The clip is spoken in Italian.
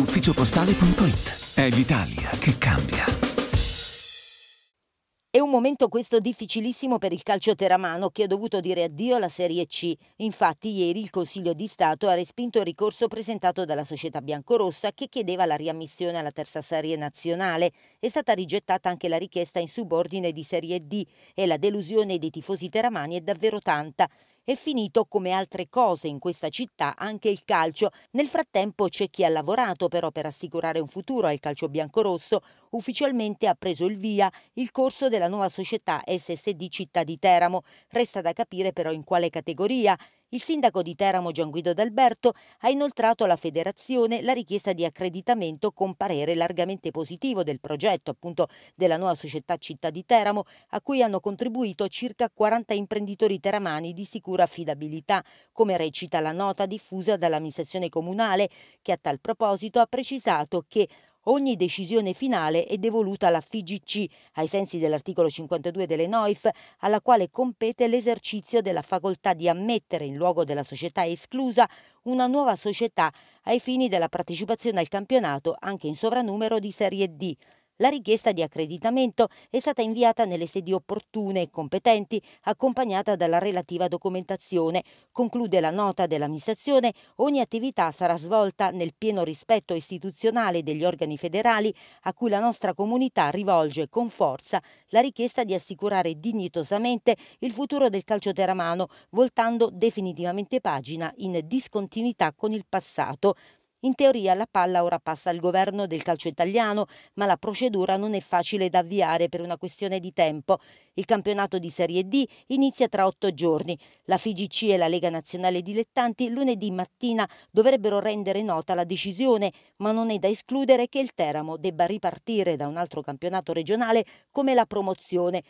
ufficiopostale.it. È l'Italia che cambia. È un momento questo difficilissimo per il calcio teramano che ha dovuto dire addio alla Serie C. Infatti ieri il Consiglio di Stato ha respinto il ricorso presentato dalla società biancorossa che chiedeva la riammissione alla terza serie nazionale. È stata rigettata anche la richiesta in subordine di Serie D e la delusione dei tifosi teramani è davvero tanta. È finito come altre cose in questa città anche il calcio. Nel frattempo c'è chi ha lavorato però per assicurare un futuro al calcio biancorosso. Ufficialmente ha preso il via il corso della nuova società SSD Città di Teramo. Resta da capire però in quale categoria. Il sindaco di Teramo Gianguido D'Alberto ha inoltrato alla federazione la richiesta di accreditamento con parere largamente positivo del progetto appunto della nuova società città di Teramo a cui hanno contribuito circa 40 imprenditori teramani di sicura affidabilità, come recita la nota diffusa dall'amministrazione comunale che a tal proposito ha precisato che Ogni decisione finale è devoluta alla FIGC, ai sensi dell'articolo 52 delle NOIF, alla quale compete l'esercizio della facoltà di ammettere in luogo della società esclusa una nuova società ai fini della partecipazione al campionato anche in sovrannumero di Serie D la richiesta di accreditamento è stata inviata nelle sedi opportune e competenti, accompagnata dalla relativa documentazione. Conclude la nota dell'amministrazione, ogni attività sarà svolta nel pieno rispetto istituzionale degli organi federali a cui la nostra comunità rivolge con forza la richiesta di assicurare dignitosamente il futuro del calcio teramano, voltando definitivamente pagina in discontinuità con il passato. In teoria la palla ora passa al governo del calcio italiano, ma la procedura non è facile da avviare per una questione di tempo. Il campionato di Serie D inizia tra otto giorni. La FIGC e la Lega Nazionale Dilettanti lunedì mattina dovrebbero rendere nota la decisione, ma non è da escludere che il Teramo debba ripartire da un altro campionato regionale come la promozione.